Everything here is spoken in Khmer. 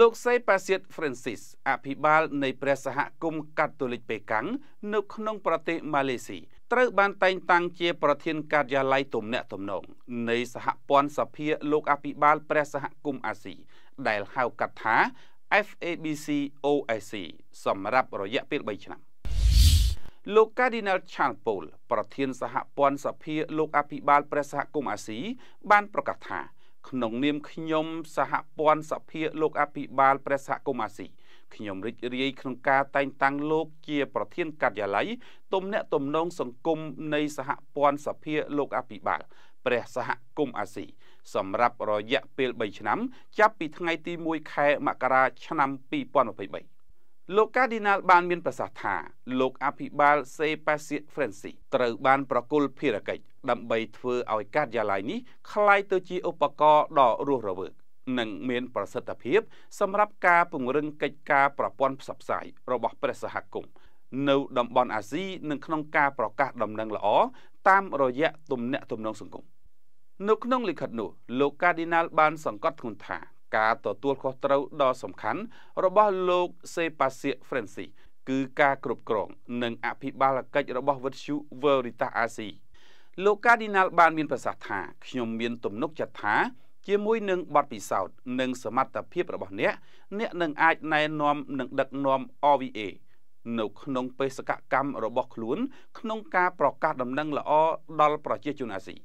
លោកសេប៉ាសៀតហ្វ្រេនស៊ីសអភិបាលនៃព្រះសហគមន៍កាតូលិកបេកាំងនៅក្នុងប្រទេសម៉ាឡេស៊ីត្រូវបានតែងតាំងជាប្រធានការិយាល័យទំនាក់ទំនងនៃសហព័ន្ធសភាលោកអភិបាលព្រះសហគមន៍អាស៊ីដែលហៅកាត់ថា FABC OIC សម្រាប់រយៈពេល3ឆ្នាំលោក Cardinal Charles Paul ប្រធានសហព័ន្ធសភាលោកអភិបាលព្រះសហគមន៍អាស៊ីបានប្រកាសថាក្នុងនាមខ្ញុំសហព័ន្ធសភាលោកអភិបាលព្រះសហគមន៍អាស៊ីខ្ញុំរីករាយក្នុងការតែងតាំងលោក ជា ប្រធានការិយាល័យទំនាក់ទំនងសង្គមនៃសហព័ន្ធសភាលោកអភិបាលព្រះសហគមន៍អាស៊ីសម្រាប់រយៈពេល3ឆ្នាំ ចាប់ពីថ្ងៃទី1ខែមករាឆ្នាំ2023លោកកាឌីណាលបាន មានប្រសាសន៍ថាលោកអភិបាល សេប៉ាសៀកហ្វ្រេនស៊ីត្រូវបាន ប្រគល់ភារកិច្ចដើម្បីធ្វើឲ្យការិយាល័យនេះคล้ายទៅជាឧបករណ៍ដ៏រស់រវើក និងមានប្រសិទ្ធភាពសម្រាប់ការពង្រឹងកិច្ចការប្រព័ន្ធផ្សព្វផ្សាយរបស់ព្រះសហគមន៍នៅតំបន់អាស៊ីនិងក្នុងការប្រកាសដំណឹងល្អតាមរយៈទំនាក់ទំនងសង្គមនៅក្នុងលិខិតនោះលោកកាឌីណាល់បានសង្កត់ធ្ងន់ថា ការទទួលខុសត្រូវដ៏សំខាន់របស់លោកសេប៉ាសៀកហ្វ្រេនស៊ីគឺការគ្រប់គ្រងនិងអភិបាលកិច្ចរបស់វិទ្យុ Veritas Asia លោកកាឌីណាល់បានមានប្រសាសន៍ថាខ្ញុំមានទំនុកចិត្តថាជាមួយនឹងបទពិសោធន៍និងសមត្ថភាព របស់អ្នកអ្នកនឹងអាចណែនាំនិងដឹកនាំ OVA នៅ ក្នុងបេសកកម្មរបស់ខ្លួន ក្នុងការប្រកាសដំណឹងល្អដល់ប្រជាជនអាស៊ី